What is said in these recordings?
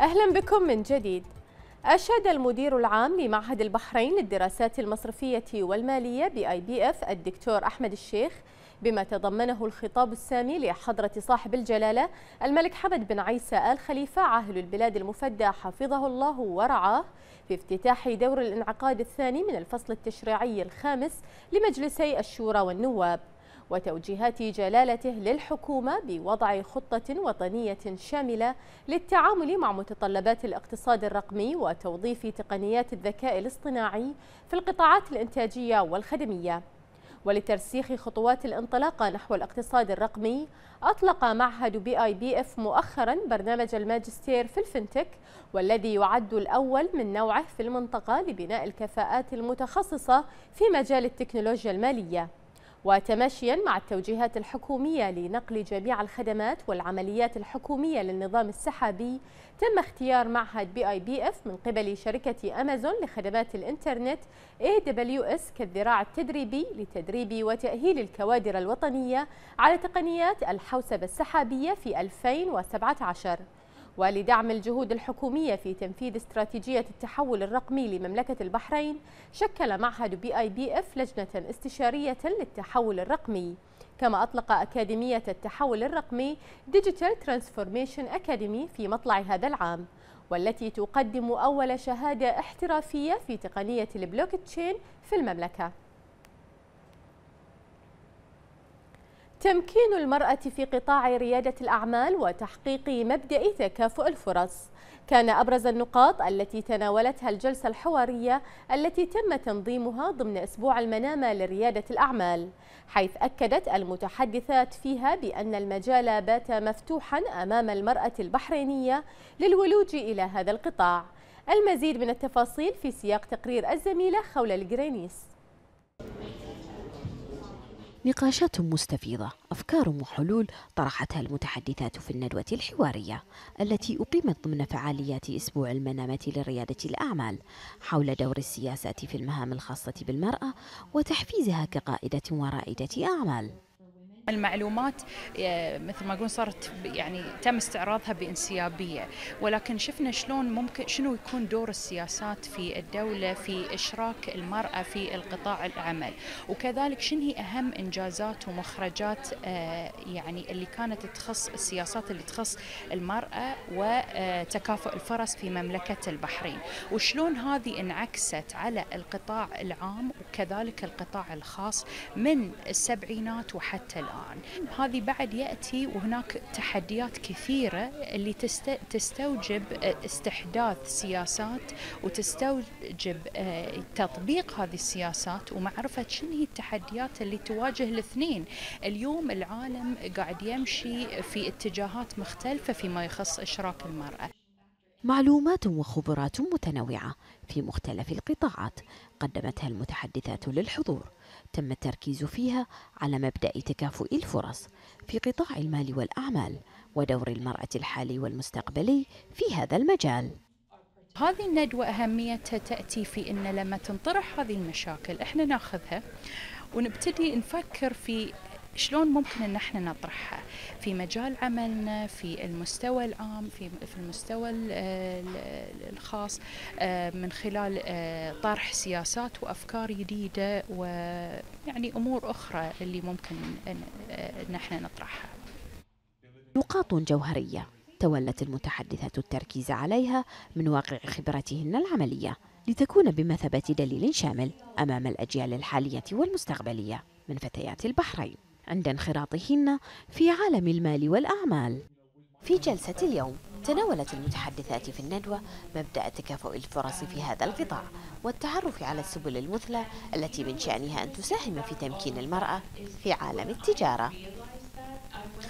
أهلا بكم من جديد أشاد المدير العام لمعهد البحرين للدراسات المصرفية والمالية بأي آي بي اف الدكتور أحمد الشيخ بما تضمنه الخطاب السامي لحضرة صاحب الجلالة الملك حمد بن عيسى آل خليفة عاهل البلاد المفدى حفظه الله ورعاه في افتتاح دور الانعقاد الثاني من الفصل التشريعي الخامس لمجلسي الشورى والنواب وتوجيهات جلالته للحكومة بوضع خطة وطنية شاملة للتعامل مع متطلبات الاقتصاد الرقمي وتوظيف تقنيات الذكاء الاصطناعي في القطاعات الإنتاجية والخدمية ولترسيخ خطوات الانطلاق نحو الاقتصاد الرقمي أطلق معهد بي آي بي إف مؤخرا برنامج الماجستير في الفنتك والذي يعد الأول من نوعه في المنطقة لبناء الكفاءات المتخصصة في مجال التكنولوجيا المالية وتماشيا مع التوجيهات الحكومية لنقل جميع الخدمات والعمليات الحكومية للنظام السحابي تم اختيار معهد بي اي بي اف من قبل شركة امازون لخدمات الانترنت اي دبليو اس كالذراع التدريبي لتدريب وتأهيل الكوادر الوطنية على تقنيات الحوسبة السحابية في 2017 ولدعم الجهود الحكومية في تنفيذ استراتيجية التحول الرقمي لمملكة البحرين شكل معهد بي آي بي إف لجنة استشارية للتحول الرقمي كما أطلق أكاديمية التحول الرقمي ديجيتال ترانسفورميشن أكاديمي في مطلع هذا العام والتي تقدم أول شهادة احترافية في تقنية البلوك تشين في المملكة تمكين المرأة في قطاع ريادة الأعمال وتحقيق مبدأ تكافؤ الفرص كان أبرز النقاط التي تناولتها الجلسة الحوارية التي تم تنظيمها ضمن أسبوع المنامة لريادة الأعمال حيث أكدت المتحدثات فيها بأن المجال بات مفتوحا أمام المرأة البحرينية للولوج إلى هذا القطاع المزيد من التفاصيل في سياق تقرير الزميلة خولة الجرينيس نقاشات مستفيضة أفكار وحلول طرحتها المتحدثات في الندوة الحوارية التي أقيمت ضمن فعاليات أسبوع المنامة لريادة الأعمال حول دور السياسات في المهام الخاصة بالمرأة وتحفيزها كقائدة ورائدة أعمال المعلومات آه، مثل ما يقولون صارت يعني تم استعراضها بانسيابيه ولكن شفنا شلون ممكن شنو يكون دور السياسات في الدوله في اشراك المراه في القطاع العمل وكذلك شنو هي اهم انجازات ومخرجات آه، يعني اللي كانت تخص السياسات اللي تخص المراه وتكافؤ آه، الفرص في مملكه البحرين وشلون هذه انعكست على القطاع العام وكذلك القطاع الخاص من السبعينات وحتى الان الآن هذه بعد يأتي وهناك تحديات كثيرة اللي تست... تستوجب استحداث سياسات وتستوجب آه، تطبيق هذه السياسات ومعرفة شنو هي التحديات اللي تواجه الاثنين اليوم العالم قاعد يمشي في اتجاهات مختلفة فيما يخص إشراك المرأة معلومات وخبرات متنوعة في مختلف القطاعات قدمتها المتحدثات للحضور تم التركيز فيها على مبدأ تكافؤ الفرص في قطاع المال والأعمال ودور المرأة الحالي والمستقبلي في هذا المجال هذه الندوة أهميتها تأتي في أن لما تنطرح هذه المشاكل إحنا ناخذها ونبتدي نفكر في شلون ممكن ان احنا نطرحها في مجال عملنا في المستوى العام في في المستوى الخاص آه، من خلال آه، طرح سياسات وافكار جديده ويعني امور اخرى اللي ممكن آه، ان احنا نطرحها نقاط جوهريه تولت المتحدثات التركيز عليها من واقع خبرتهن العمليه لتكون بمثابة دليل شامل أمام الأجيال الحالية والمستقبلية من فتيات البحرين عند انخراطهن في عالم المال والأعمال في جلسة اليوم تناولت المتحدثات في الندوة مبدأ تكافؤ الفرص في هذا القطاع والتعرف على السبل المثلى التي من شأنها أن تساهم في تمكين المرأة في عالم التجارة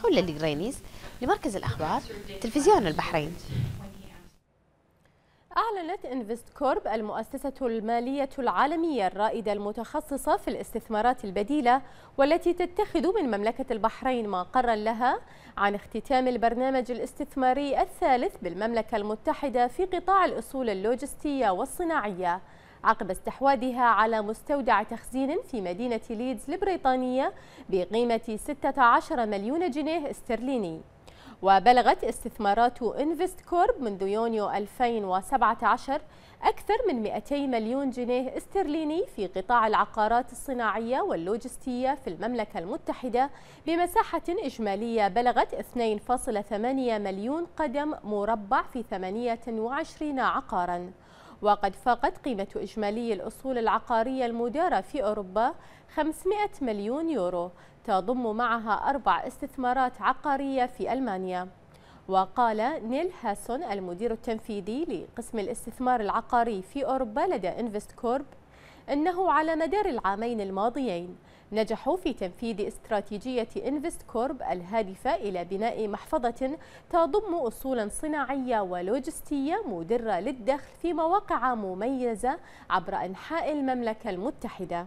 خلال الجرينيز لمركز الأخبار تلفزيون البحرين أعلنت انفست كورب المؤسسة المالية العالمية الرائدة المتخصصة في الاستثمارات البديلة والتي تتخذ من مملكة البحرين مقرا لها عن اختتام البرنامج الاستثماري الثالث بالمملكة المتحدة في قطاع الأصول اللوجستية والصناعية عقب استحواذها على مستودع تخزين في مدينة ليدز البريطانية بقيمة 16 مليون جنيه استرليني وبلغت استثمارات انفست كورب منذ يونيو 2017 أكثر من 200 مليون جنيه استرليني في قطاع العقارات الصناعية واللوجستية في المملكة المتحدة بمساحة إجمالية بلغت 2.8 مليون قدم مربع في 28 عقاراً وقد فاقت قيمة إجمالي الأصول العقارية المدارة في أوروبا 500 مليون يورو تضم معها أربع استثمارات عقارية في ألمانيا وقال نيل هاسون المدير التنفيذي لقسم الاستثمار العقاري في أوروبا لدى إنفست كورب أنه على مدار العامين الماضيين نجحوا في تنفيذ استراتيجية إنفست كورب الهادفة إلى بناء محفظة تضم أصولا صناعية ولوجستية مدرة للدخل في مواقع مميزة عبر أنحاء المملكة المتحدة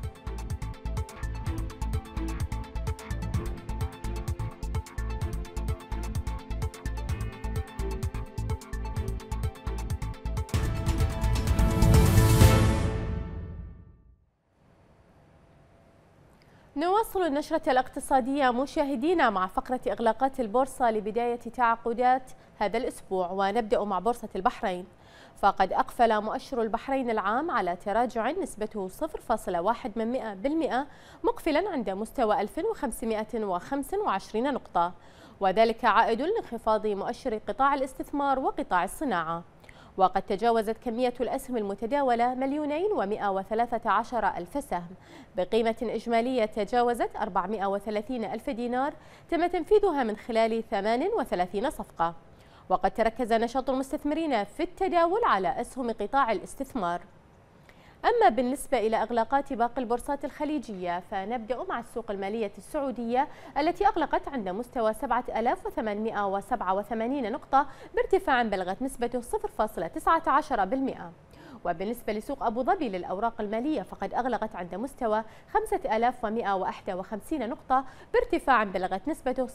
نواصل النشرة الاقتصادية مشاهدينا مع فقرة إغلاقات البورصة لبداية تعاقدات هذا الأسبوع ونبدأ مع بورصة البحرين فقد أقفل مؤشر البحرين العام على تراجع نسبته 0.1% مقفلا عند مستوى 1525 نقطة وذلك عائد لانخفاض مؤشر قطاع الاستثمار وقطاع الصناعة وقد تجاوزت كمية الأسهم المتداولة مليونين ومئة وثلاثة عشر ألف سهم بقيمة إجمالية تجاوزت وثلاثين ألف دينار تم تنفيذها من خلال 38 صفقة وقد تركز نشاط المستثمرين في التداول على أسهم قطاع الاستثمار أما بالنسبة إلى أغلاقات باقي البورصات الخليجية فنبدأ مع السوق المالية السعودية التي أغلقت عند مستوى 7887 نقطة بارتفاع بلغت نسبته 0.19%. وبالنسبة لسوق أبو ظبي للأوراق المالية فقد أغلقت عند مستوى 5151 نقطة بارتفاع بلغت نسبته 0.31%.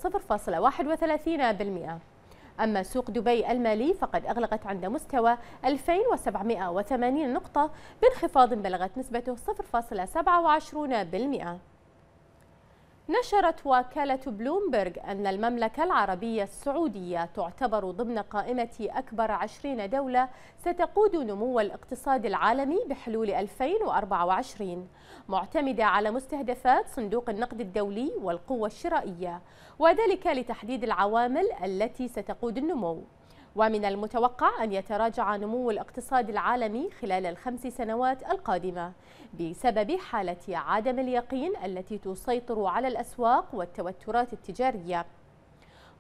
أما سوق دبي المالي فقد أغلقت عند مستوى 2780 نقطة بانخفاض بلغت نسبته 0.27% نشرت وكالة بلومبرغ أن المملكة العربية السعودية تعتبر ضمن قائمة أكبر عشرين دولة ستقود نمو الاقتصاد العالمي بحلول 2024 معتمدة على مستهدفات صندوق النقد الدولي والقوة الشرائية وذلك لتحديد العوامل التي ستقود النمو ومن المتوقع أن يتراجع نمو الاقتصاد العالمي خلال الخمس سنوات القادمة بسبب حالة عدم اليقين التي تسيطر على الأسواق والتوترات التجارية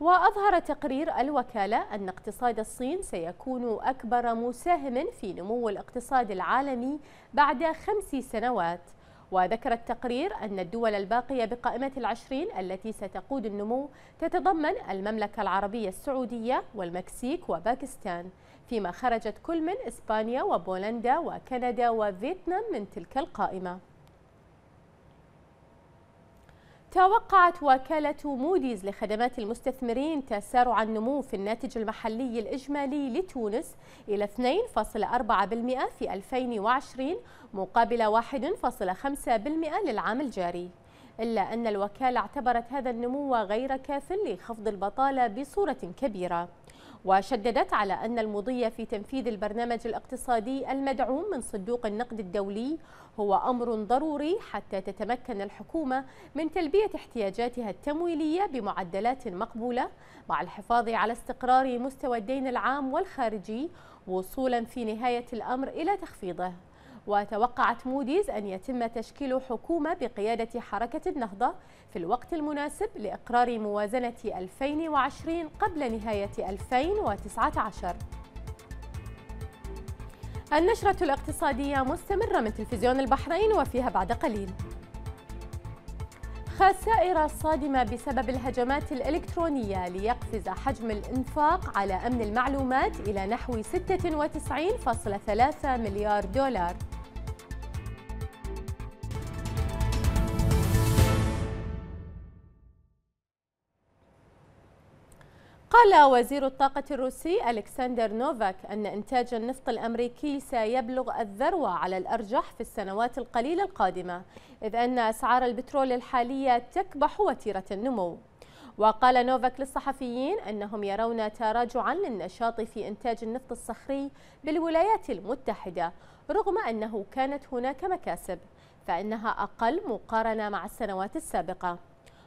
وأظهر تقرير الوكالة أن اقتصاد الصين سيكون أكبر مساهم في نمو الاقتصاد العالمي بعد خمس سنوات وذكر التقرير أن الدول الباقية بقائمة العشرين التي ستقود النمو تتضمن المملكة العربية السعودية والمكسيك وباكستان فيما خرجت كل من إسبانيا وبولندا وكندا وفيتنام من تلك القائمة توقعت وكالة موديز لخدمات المستثمرين تسارع النمو في الناتج المحلي الإجمالي لتونس إلى 2.4% في 2020 مقابل 1.5% للعام الجاري إلا أن الوكالة اعتبرت هذا النمو غير كاف لخفض البطالة بصورة كبيرة وشددت على أن المضي في تنفيذ البرنامج الاقتصادي المدعوم من صندوق النقد الدولي هو أمر ضروري حتى تتمكن الحكومة من تلبية احتياجاتها التمويلية بمعدلات مقبولة مع الحفاظ على استقرار مستوى الدين العام والخارجي وصولا في نهاية الأمر إلى تخفيضه وتوقعت موديز أن يتم تشكيل حكومة بقيادة حركة النهضة في الوقت المناسب لإقرار موازنة 2020 قبل نهاية 2019 النشرة الاقتصادية مستمرة من تلفزيون البحرين وفيها بعد قليل خسائر صادمة بسبب الهجمات الإلكترونية ليقفز حجم الإنفاق على أمن المعلومات إلى نحو 96.3 مليار دولار قال وزير الطاقة الروسي ألكسندر نوفاك أن إنتاج النفط الأمريكي سيبلغ الذروة على الأرجح في السنوات القليلة القادمة إذ أن أسعار البترول الحالية تكبح وتيرة النمو وقال نوفاك للصحفيين أنهم يرون تراجعا للنشاط في إنتاج النفط الصخري بالولايات المتحدة رغم أنه كانت هناك مكاسب فإنها أقل مقارنة مع السنوات السابقة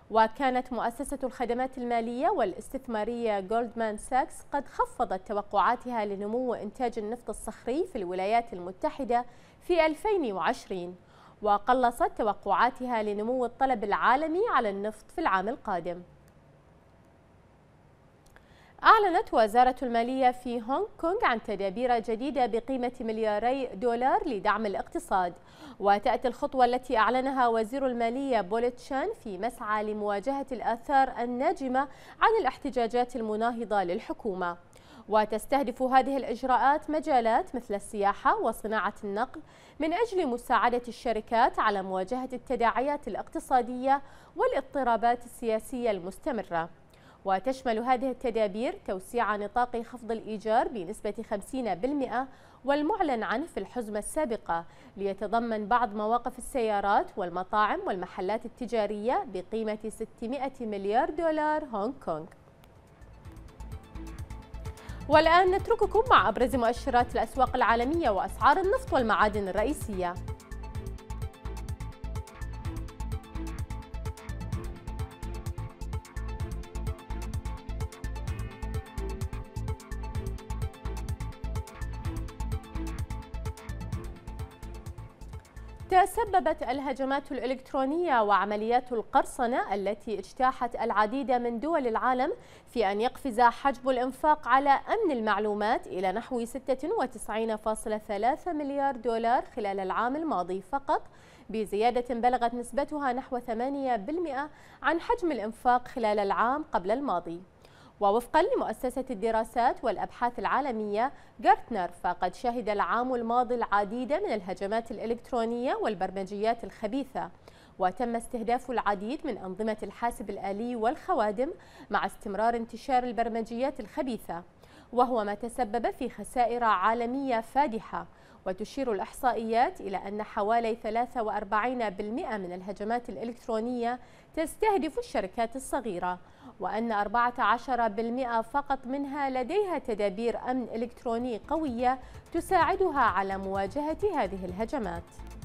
وكانت مؤسسة الخدمات المالية والاستثمارية جولدمان ساكس قد خفضت توقعاتها لنمو إنتاج النفط الصخري في الولايات المتحدة في 2020 وقلصت توقعاتها لنمو الطلب العالمي على النفط في العام القادم أعلنت وزارة المالية في هونغ كونغ عن تدابير جديدة بقيمة ملياري دولار لدعم الاقتصاد وتأتي الخطوة التي أعلنها وزير المالية بوليتشان في مسعى لمواجهة الآثار الناجمة عن الاحتجاجات المناهضة للحكومة وتستهدف هذه الإجراءات مجالات مثل السياحة وصناعة النقل من أجل مساعدة الشركات على مواجهة التداعيات الاقتصادية والاضطرابات السياسية المستمرة وتشمل هذه التدابير توسيع نطاق خفض الإيجار بنسبة 50% والمعلن عنه في الحزمة السابقة ليتضمن بعض مواقف السيارات والمطاعم والمحلات التجارية بقيمة 600 مليار دولار هونغ كونغ والآن نترككم مع أبرز مؤشرات الأسواق العالمية وأسعار النفط والمعادن الرئيسية تسببت الهجمات الإلكترونية وعمليات القرصنة التي اجتاحت العديد من دول العالم في أن يقفز حجب الإنفاق على أمن المعلومات إلى نحو 96.3 مليار دولار خلال العام الماضي فقط بزيادة بلغت نسبتها نحو 8% عن حجم الإنفاق خلال العام قبل الماضي ووفقا لمؤسسة الدراسات والأبحاث العالمية جارتنر فقد شهد العام الماضي العديد من الهجمات الإلكترونية والبرمجيات الخبيثة وتم استهداف العديد من أنظمة الحاسب الآلي والخوادم مع استمرار انتشار البرمجيات الخبيثة وهو ما تسبب في خسائر عالمية فادحة وتشير الإحصائيات إلى أن حوالي 43% من الهجمات الإلكترونية تستهدف الشركات الصغيرة وأن 14% فقط منها لديها تدابير أمن إلكتروني قوية تساعدها على مواجهة هذه الهجمات